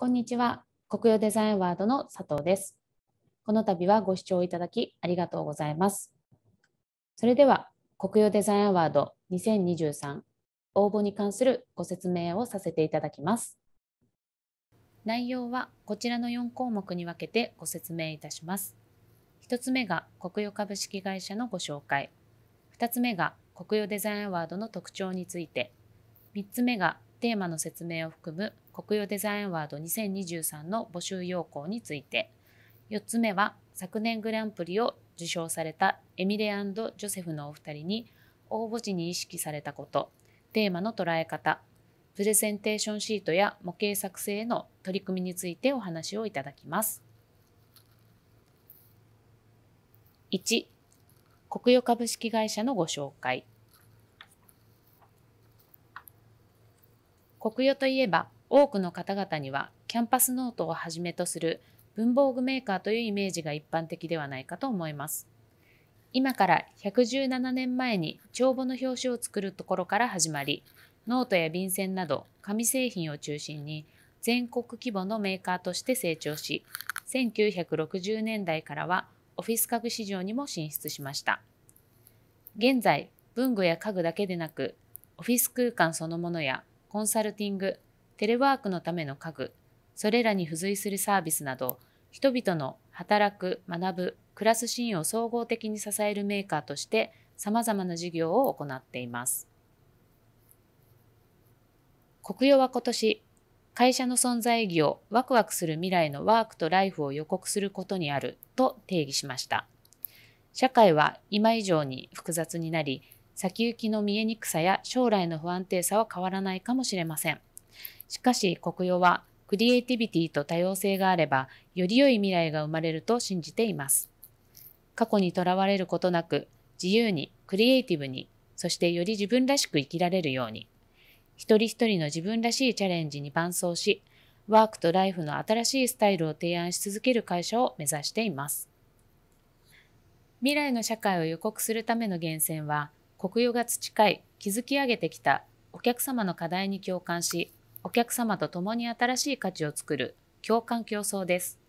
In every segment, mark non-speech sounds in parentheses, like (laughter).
こんにちは。国用デザインワードの佐藤です。この度はご視聴いただきありがとうございます。それでは、国用デザインワード2023応募に関するご説明をさせていただきます。内容はこちらの4項目に分けてご説明いたします。1つ目が国用株式会社のご紹介。2つ目が国用デザインワードの特徴について。3つ目がテーマの説明を含む国用デザインワード2023の募集要項について4つ目は昨年グランプリを受賞されたエミレアンド・ジョセフのお二人に応募時に意識されたことテーマの捉え方プレゼンテーションシートや模型作成への取り組みについてお話をいただきます。1国与株式会社のご紹介国与といえば多くの方々にはキャンパスノートをはじめとする文房具メーカーというイメージが一般的ではないかと思います。今から117年前に帳簿の表紙を作るところから始まり、ノートや便箋など紙製品を中心に全国規模のメーカーとして成長し、1960年代からはオフィス家具市場にも進出しました。現在、文具や家具だけでなく、オフィス空間そのものやコンサルティング、テレワークのための家具、それらに付随するサービスなど、人々の働く、学ぶ、暮らすシーンを総合的に支えるメーカーとして、さまざまな事業を行っています。国用は今年、会社の存在意義をワクワクする未来のワークとライフを予告することにあると定義しました。社会は今以上に複雑になり、先行きの見えにくさや将来の不安定さは変わらないかもしれません。しかし、国用はクリエイティビティと多様性があれば、より良い未来が生まれると信じています。過去にとらわれることなく、自由に、クリエイティブに、そしてより自分らしく生きられるように、一人一人の自分らしいチャレンジに伴走し、ワークとライフの新しいスタイルを提案し続ける会社を目指しています。未来の社会を予告するための源泉は、国与が培い築き上げてきたお客様の課題に共感しお客様と共に新しい価値を作る共感競争です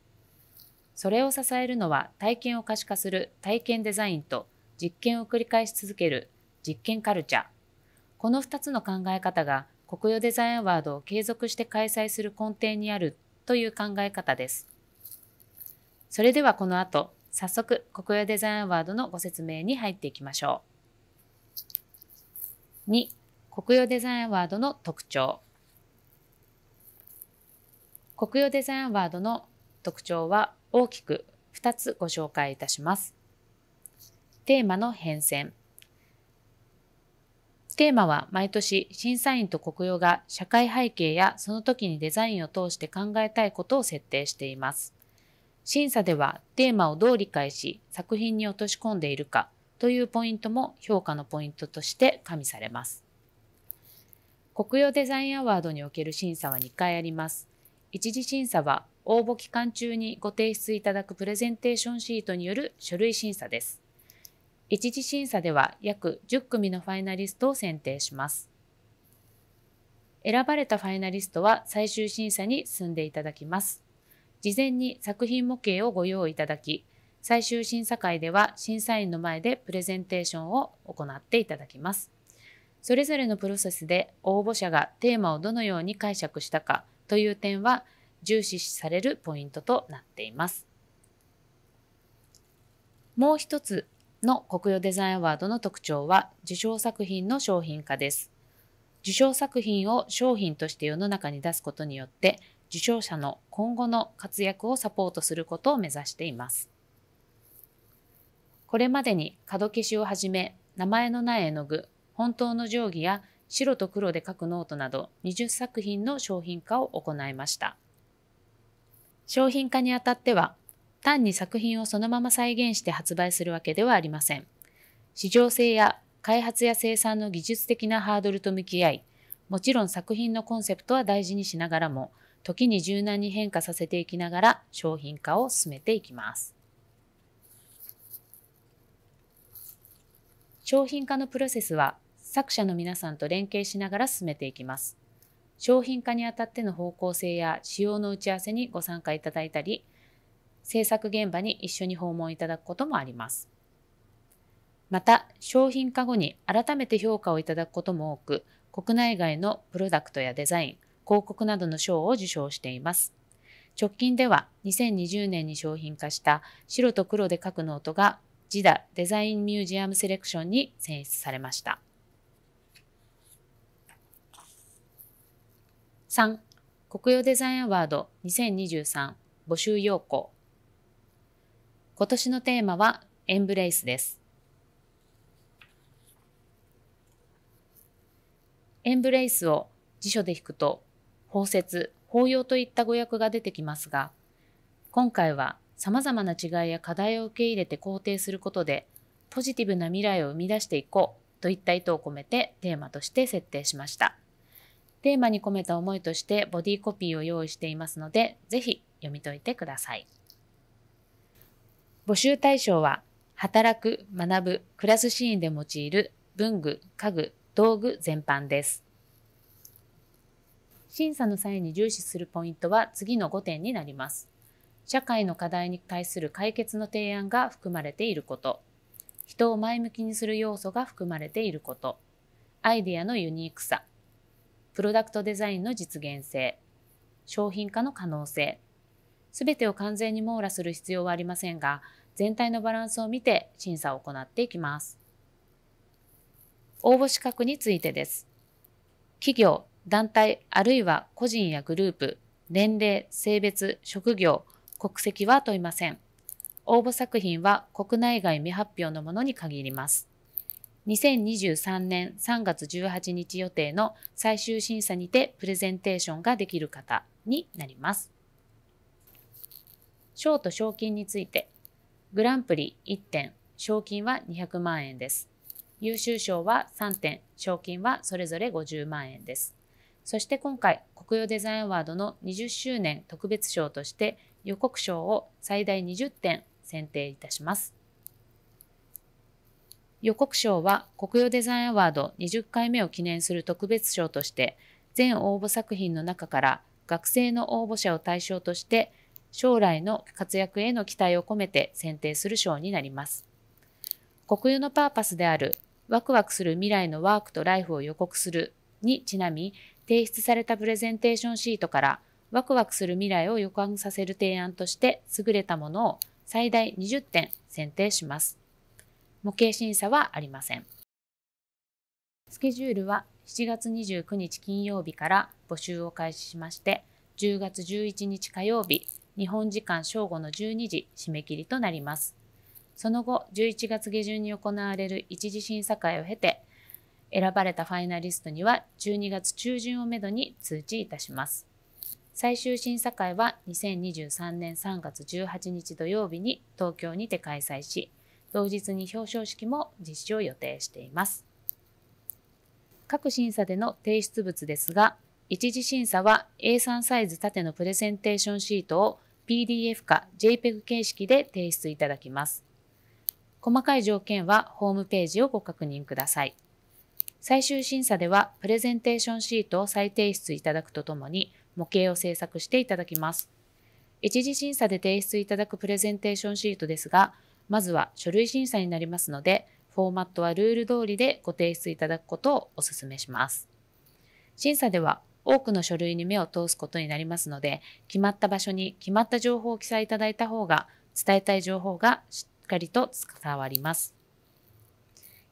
それを支えるのは体験を可視化する体験デザインと実験を繰り返し続ける実験カルチャーこの2つの考え方が国与デザインアワードを継続して開催する根底にあるという考え方ですそれではこの後早速国与デザインアワードのご説明に入っていきましょう2国用デザインアワードの特徴国用デザインアワードの特徴は大きく2つご紹介いたします。テーマの変遷テーマは毎年審査員と国用が社会背景やその時にデザインを通して考えたいことを設定しています。審査ではテーマをどう理解し作品に落とし込んでいるかというポイントも評価のポイントとして加味されます。国用デザインアワードにおける審査は2回あります。一次審査は応募期間中にご提出いただくプレゼンテーションシートによる書類審査です。一次審査では約10組のファイナリストを選定します。選ばれたファイナリストは最終審査に進んでいただきます。事前に作品模型をご用意いただき、最終審査会では審査員の前でプレゼンテーションを行っていただきます。それぞれのプロセスで応募者がテーマをどのように解釈したかという点は重視されるポイントとなっています。もう一つの国用デザインアワードの特徴は受賞作品の商品化です。受賞作品を商品として世の中に出すことによって受賞者の今後の活躍をサポートすることを目指しています。これまでに角消しをはじめ、名前のない絵の具、本当の定規や白と黒で描くノートなど20作品の商品化を行いました。商品化にあたっては、単に作品をそのまま再現して発売するわけではありません。市場性や開発や生産の技術的なハードルと向き合い、もちろん作品のコンセプトは大事にしながらも、時に柔軟に変化させていきながら商品化を進めていきます。商品化のプロセスは作者の皆さんと連携しながら進めていきます。商品化にあたっての方向性や仕様の打ち合わせにご参加いただいたり、制作現場に一緒に訪問いただくこともあります。また、商品化後に改めて評価をいただくことも多く、国内外のプロダクトやデザイン、広告などの賞を受賞しています。直近では2020年に商品化した白と黒で書くノートがジダデザインミュージアムセレクションに選出されました。3国用デザインアワード2023募集要項今年のテーマはエンブレイスです。エンブレイスを辞書で引くと、包摂、包容といった語訳が出てきますが、今回はさまざまな違いや課題を受け入れて肯定することでポジティブな未来を生み出していこうといった意図を込めてテーマとして設定しましたテーマに込めた思いとしてボディコピーを用意していますので是非読み解いてください募集対象は働く学ぶ暮らすシーンで用いる文具家具道具全般です審査の際に重視するポイントは次の5点になります社会の課題に対する解決の提案が含まれていること、人を前向きにする要素が含まれていること、アイデアのユニークさ、プロダクトデザインの実現性、商品化の可能性、すべてを完全に網羅する必要はありませんが、全体のバランスを見て審査を行っていきます。応募資格についてです。企業、団体、あるいは個人やグループ、年齢、性別、職業、国籍は問いません。応募作品は国内外未発表のものに限ります。2023年3月18日予定の最終審査にてプレゼンテーションができる方になります。賞と賞金について、グランプリ1点、賞金は200万円です。優秀賞は3点、賞金はそれぞれ50万円です。そして今回、国用デザインアワードの20周年特別賞として、予告賞を最大20点選定いたします。予告賞は国用デザインアワード20回目を記念する特別賞として全応募作品の中から学生の応募者を対象として将来の活躍への期待を込めて選定する賞になります。国有のパーパスであるワクワクする未来のワークとライフを予告するにちなみ提出されたプレゼンテーションシートからワクワクする未来を予感させる提案として優れたものを最大20点選定します。模型審査はありません。スケジュールは7月29日金曜日から募集を開始しまして、10月11日火曜日、日本時間正午の12時締め切りとなります。その後、11月下旬に行われる一次審査会を経て、選ばれたファイナリストには12月中旬をめどに通知いたします。最終審査会は2023年3月18日土曜日に東京にて開催し、同日に表彰式も実施を予定しています。各審査での提出物ですが、一次審査は A3 サイズ縦のプレゼンテーションシートを PDF か JPEG 形式で提出いただきます。細かい条件はホームページをご確認ください。最終審査ではプレゼンテーションシートを再提出いただくとともに、模型を制作していただきます。一次審査で提出いただくプレゼンテーションシートですが、まずは書類審査になりますので、フォーマットはルール通りでご提出いただくことをお勧めします。審査では多くの書類に目を通すことになりますので、決まった場所に決まった情報を記載いただいた方が、伝えたい情報がしっかりと伝わります。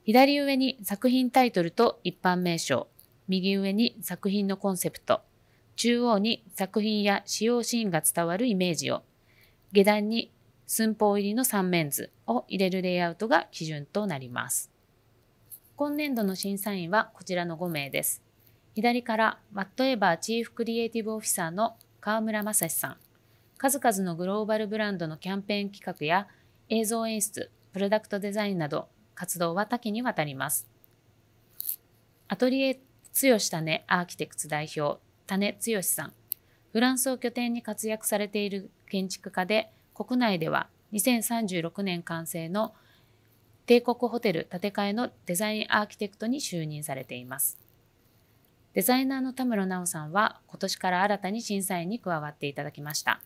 左上に作品タイトルと一般名称、右上に作品のコンセプト、中央に作品や使用シーンが伝わるイメージを、下段に寸法入りの3面図を入れるレイアウトが基準となります。今年度の審査員はこちらの5名です。左から Whatever チーフクリエイティブオフィサーの河村正史さん。数々のグローバルブランドのキャンペーン企画や映像演出、プロダクトデザインなど活動は多岐にわたります。アトリエ強したねアーキテクツ代表種剛さん。フランスを拠点に活躍されている建築家で、国内では2036年完成の帝国ホテル建て替えのデザインアーキテクトに就任されています。デザイナーの田村直さんは今年から新たに審査員に加わっていただきました。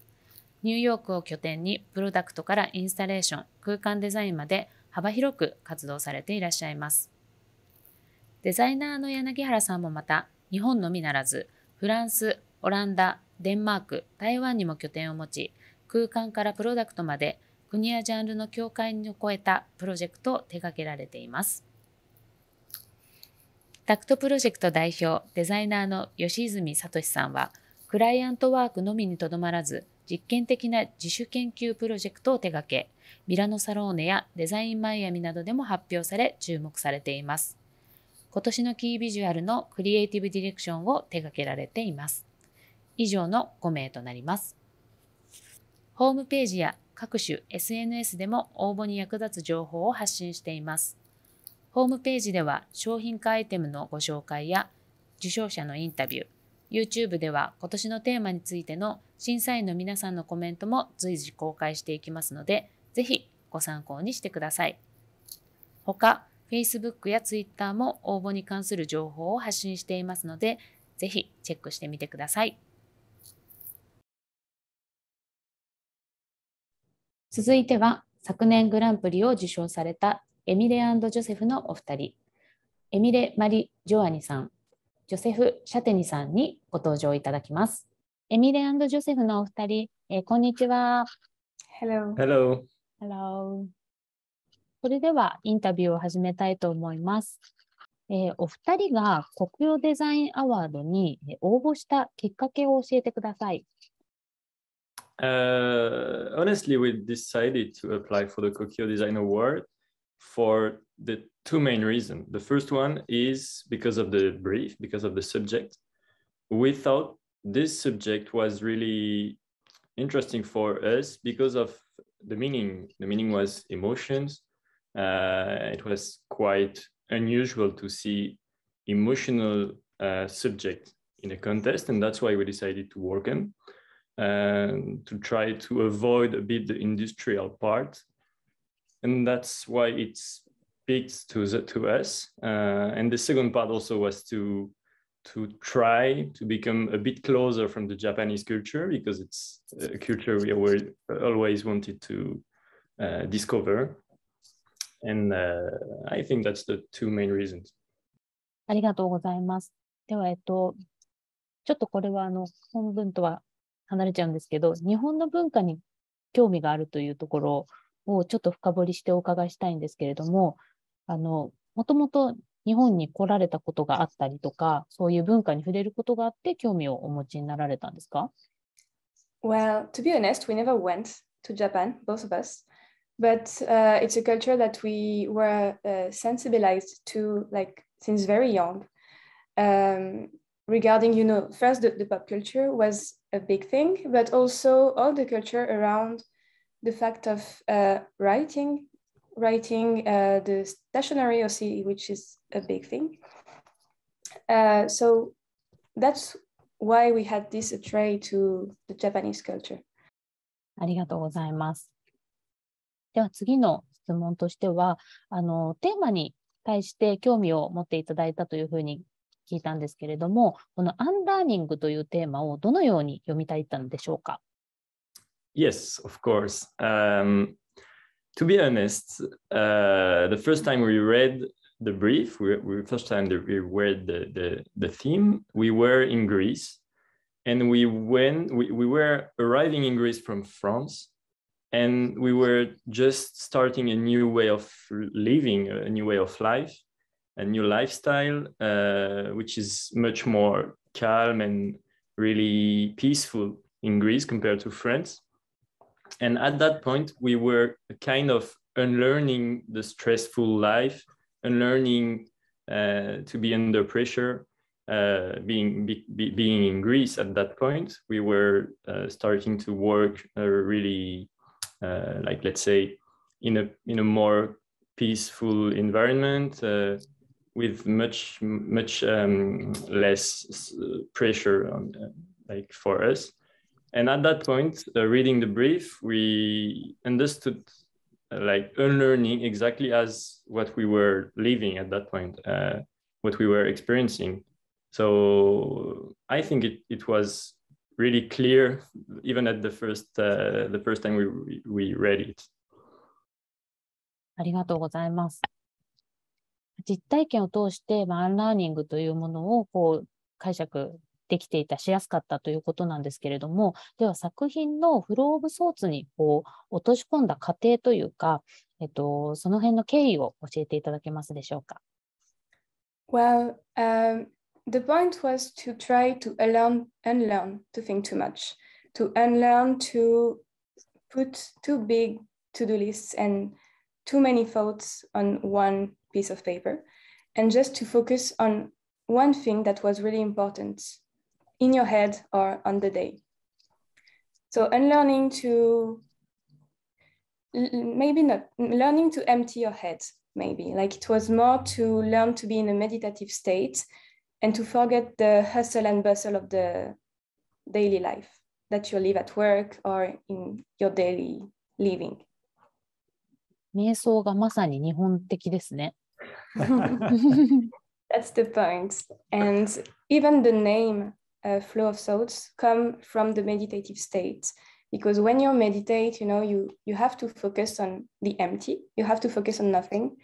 ニューヨークを拠点にプロダクトからインスタレーション、空間デザインまで幅広く活動されていらっしゃいます。デザイナーの柳原さんもまた日本のみならずフランス、オランダ、デンマーク、台湾にも拠点を持ち、空間からプロダクトまで国やジャンルの境界を超えたプロジェクトを手掛けられています。タクトプロジェクト代表、デザイナーの吉泉聡さんは、クライアントワークのみにとどまらず、実験的な自主研究プロジェクトを手掛け、ミラノサローネやデザインマイアミなどでも発表され注目されています。今年のキービジュアルのクリエイティブディレクションを手掛けられています。以上の5名となります。ホームページや各種 SNS でも応募に役立つ情報を発信しています。ホームページでは商品化アイテムのご紹介や受賞者のインタビュー、YouTube では今年のテーマについての審査員の皆さんのコメントも随時公開していきますので、ぜひご参考にしてください。他、Facebook や Twitter も応募に関する情報を発信していますので、ぜひチェックしてみてください。続いては、昨年グランプリを受賞されたエミレジョセフのお二人、エミレ・マリ・ジョアニさん、ジョセフ・シャテニさんにご登場いただきます。エミレジョセフのお二人、えー、こんにちは。Hello. Hello. Hello. それではインタビューを始めたいと思います。えー、お二人が国用デザインアワードに応募したきっかけを教えてください。Uh, honestly, we decided to apply for the Kokyo Design Award for the two main reasons. The first one is because of the brief, because of the subject. We thought this subject was really interesting for us because of the meaning. The meaning was emotions, Uh, it was quite unusual to see emotional uh, subject in a contest, and that's why we decided to work on um, to try to avoid a bit the industrial part, and that's why it speaks to the, to us. Uh, and the second part also was to to try to become a bit closer from the Japanese culture because it's a culture we always wanted to uh, discover. And uh, I think that's the two main reasons. ありがとうございます。では、えっと、ちょっとこれはあの本文とは離れちゃうんですけど、日本の文化に興味があるというところをちょっと深掘りしてお伺いしたいんですけれども、あの、もともと日本に来られたことがあったりとか、そういう文化に触れることがあって興味をお持ちになられたんですか Well, to be honest, we never went to Japan, both of us. but uh, it's a culture that we were uh, sensibilized to like since very young um, regarding you know first the, the, pop culture was a big thing but also all the culture around the fact of uh, writing writing uh, the stationery OC, which is a big thing uh, so that's why we had this trait to the japanese culture ありがとうございます。では次の質問としては、あの、テーマに対して興味を持っていただいたというふうに聞いたんですけれども、このアンラーニングというテーマをどのように読みたいったのでしょうか Yes, of course.、Um, to be honest,、uh, the first time we read the brief, t h e first time that we read the, the, the theme, we were in Greece and we went, we, we were arriving in Greece from France. and we were just starting a new way of living a new way of life a new lifestyle uh, which is much more calm and really peaceful in greece compared to france and at that point we were kind of unlearning the stressful life unlearning uh, to be under pressure uh, being be, be, being in Greece at that point, we were uh, starting to work uh, really uh, like let's say in a in a more peaceful environment uh, with much much um, less pressure on uh, like for us and at that point uh, reading the brief we understood uh, like unlearning exactly as what we were living at that point what we were experiencing so i think it, it was really clear even at the first uh, the first time we we read it ありがとうございます実体験を通して、まあ、アンラーニングというものをこう解釈できていたしやすかったということなんですけれどもでは作品のフロー・オブ・ソーツにこう落とし込んだ過程というか、えっと、その辺の経緯を教えていただけますでしょうか Well, um, the point was to try to unlearn, unlearn, to think too much, to unlearn, to put too big to-do lists and too many thoughts on one piece of paper, and just to focus on one thing that was really important in your head or on the day. So unlearning to maybe not learning to empty your head maybe like it was more to learn to be in a meditative state and to forget the hustle and bustle of the daily life that you live at work or in your daily living. 瞑想がまさに日本的ですね。That's (laughs) (laughs) the point. And even the name uh, flow of thoughts come from the meditative state because when you meditate, you know, you you have to focus on the empty, you have to focus on nothing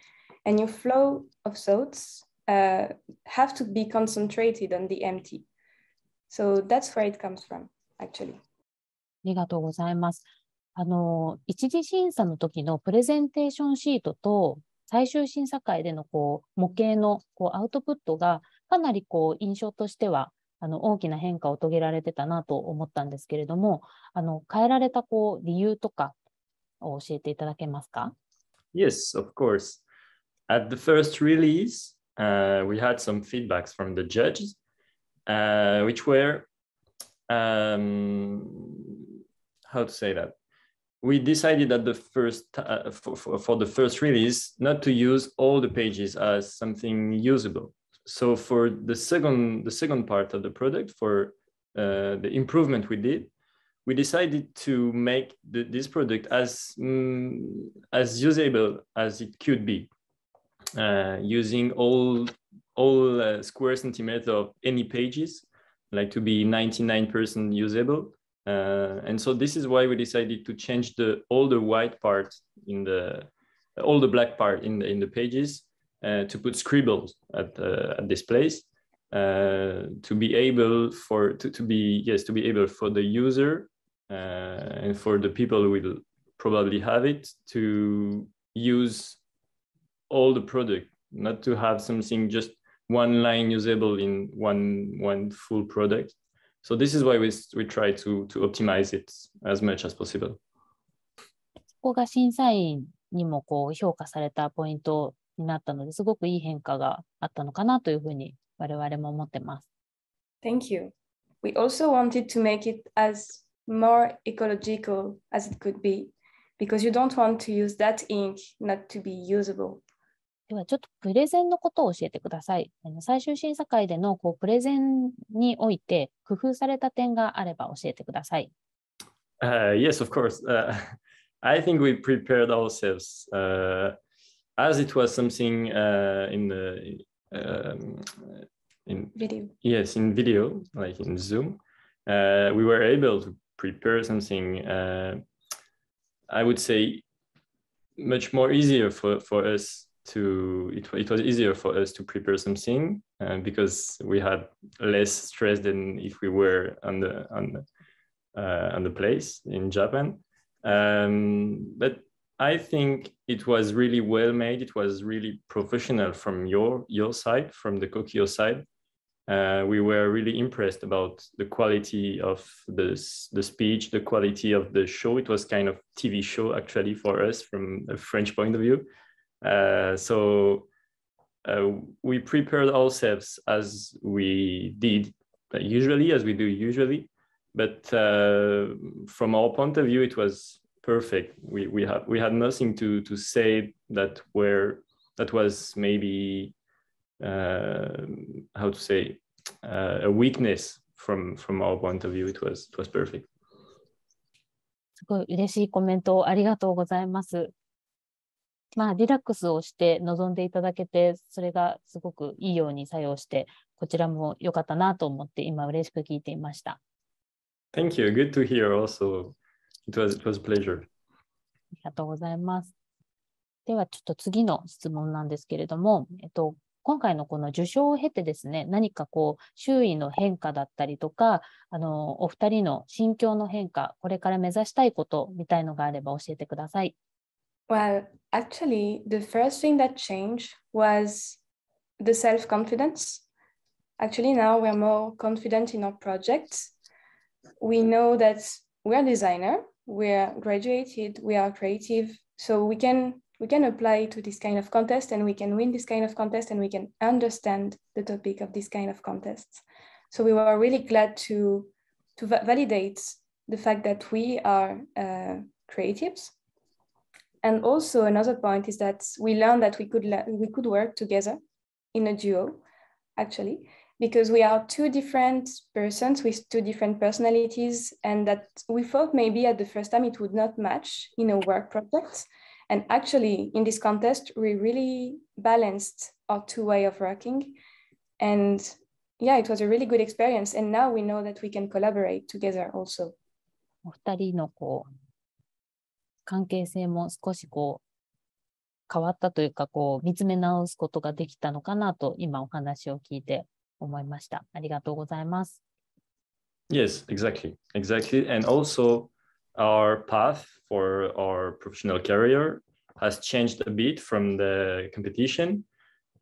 and your flow of thoughts uh, have to be concentrated on the empty. So that's where it comes from, actually. ありがとうございます。あの、一次審査の時のプレゼンテーションシートと最終審査会でのこう模型のこうアウトプットがかなりこう印象としてはあの大きな変化を遂げられてたなと思ったんですけれども、あの変えられたこう理由とかを教えていただけますか ?Yes, of course. At the first release, uh, we had some feedbacks from the judges, uh, which were um, how to say that. We decided that the first uh, for, for, for the first release not to use all the pages as something usable. So for the second the second part of the product for uh, the improvement we did, we decided to make the, this product as mm, as usable as it could be uh, using all all uh, square centimeter of any pages, like to be 99% usable. Uh, and so this is why we decided to change the all the white part in the all the black part in the, in the pages uh, to put scribbles at, uh, at this place uh, to be able for to, to be yes to be able for the user and for the people who will probably have it to use all the product, not to have something just one line usable in one one full product. So this is why we, we try to, to optimize it as much as possible. ここが審査員にもこう評価されたポイントになったのですごくいい変化があったのかなというふうに我々も思ってます。Thank you. We also wanted to make it as more ecological as it could be because you don't want to use that ink not to be usable. ではちょっとプレゼンのことを教えてください。最終審査会でのこうプレゼンにおいて工夫された点があれば教えてください。Uh, yes, of course. Uh, I think we prepared ourselves uh, as it was something uh, in the um, in video. Yes, in video, like in Zoom, uh, we were able to prepare something. Uh, I would say much more easier for for us to it, it was easier for us to prepare something uh, because we had less stress than if we were on the on the, uh, on the place in Japan. Um, but I think it was really well made. It was really professional from your your side, from the Kokio side. Uh, we were really impressed about the quality of the the speech, the quality of the show. It was kind of TV show actually for us from a French point of view. Uh, so uh, we prepared ourselves as we did usually, as we do usually. But uh, from our point of view, it was perfect. We we had we had nothing to to say that were that was maybe uh, how to say uh, a weakness from from our point of view. It was it was perfect. すごい嬉しいコメントをありがとうございます。まあ、リラックスをして臨んでいただけて、それがすごくいいように作用して、こちらも良かったなと思って、今嬉しく聞いていました。Thank you. Good to hear also. It was, it was a pleasure. ありがとうございます。では、ちょっと次の質問なんですけれども、えっと、今回のこの受賞を経てですね、何かこう、周囲の変化だったりとか、あの、お二人の心境の変化、これから目指したいことみたいのがあれば教えてください。Well, actually, the first thing that changed was the self confidence. Actually, now we're more confident in our projects. We know that we're designer, we're graduated, we are creative, so we can we can apply to this kind of contest and we can win this kind of contest and we can understand the topic of this kind of contests. So we were really glad to to validate the fact that we are uh, creatives and also another point is that we learned that we could we could work together in a duo, actually, because we are two different persons with two different personalities, and that we thought maybe at the first time it would not match in a work project. And actually, in this contest, we really balanced our two way of working, and yeah, it was a really good experience. And now we know that we can collaborate together also. お二人のこう oh, 関係性も少しこう変わったというか、こう見つめ直すことができたのかなと今お話を聞いて思いました。ありがとうございます。Yes, exactly. Exactly. And also, our path for our professional career has changed a bit from the competition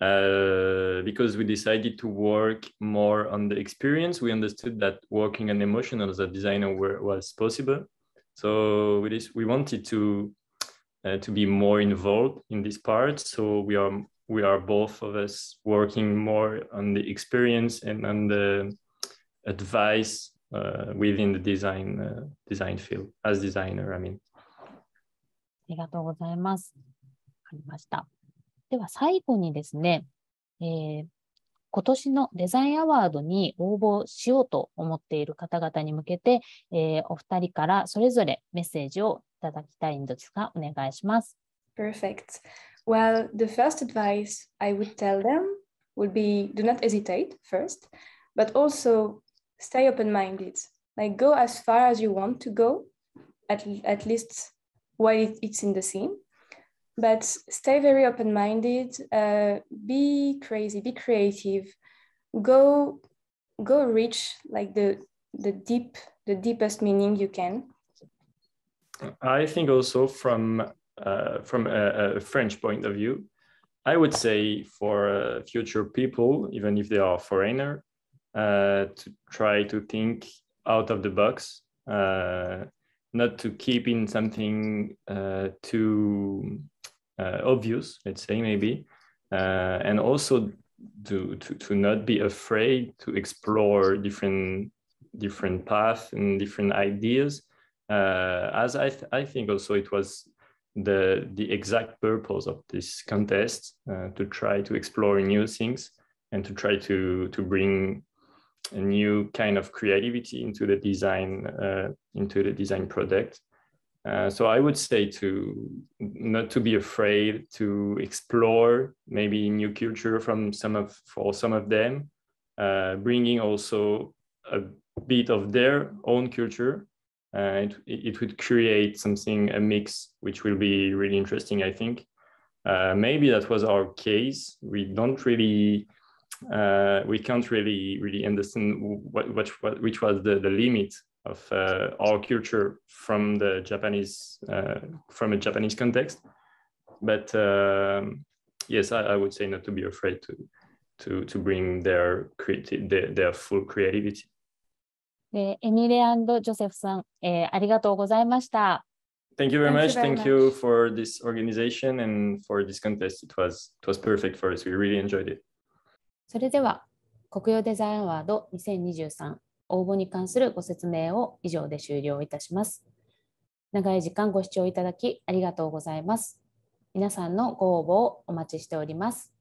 uh, because we decided to work more on the experience. We understood that working on emotion as l a a designer was possible. So we this, we wanted to uh, to be more involved in this part. So we are we are both of us working more on the experience and on the advice uh, within the design uh, design field as designer. I mean. ありがとうございます。わかりました。では最後にですね、えー、今年のデザインアワードに応募しようと思っている方々に向けて、えー、お二人からそれぞれメッセージをいただきたいんですが、お願いします。Perfect. Well, the first advice I would tell them would be do not hesitate first, but also stay open minded. Like go as far as you want to go, at, at least while it's in the scene. but stay very open minded, uh, be crazy, be creative, go go reach like the the deep the deepest meaning you can. I think also from uh, from a, a, French point of view, I would say for uh, future people, even if they are foreigner, uh, to try to think out of the box, uh, not to keep in something uh, too uh, obvious, let's say maybe, uh, and also to, to, to not be afraid to explore different different paths and different ideas. Uh, as I, th- I think also it was the the exact purpose of this contest uh, to try to explore new things and to try to to bring a new kind of creativity into the design uh, into the design product uh, so I would say to not to be afraid to explore maybe new culture from some of for some of them, uh, bringing also a bit of their own culture. Uh, it, it would create something a mix which will be really interesting, I think. Uh, maybe that was our case. We don't really uh, we can't really really understand what, what, what which was the, the limit of uh, our culture from the Japanese uh, from a Japanese context. But um, yes, I, I, would say not to be afraid to to to bring their creative their, their full creativity. エミレジョセフさん、えー、ありがとうございました。Thank you very much. Thank you for this organization and for this contest. It was it was perfect for us. We really enjoyed it. それでは、国用デザインワード2023応募に関するご説明を以上で終了いたします。長い時間ご視聴いただきありがとうございます。皆さんのご応募をお待ちしております。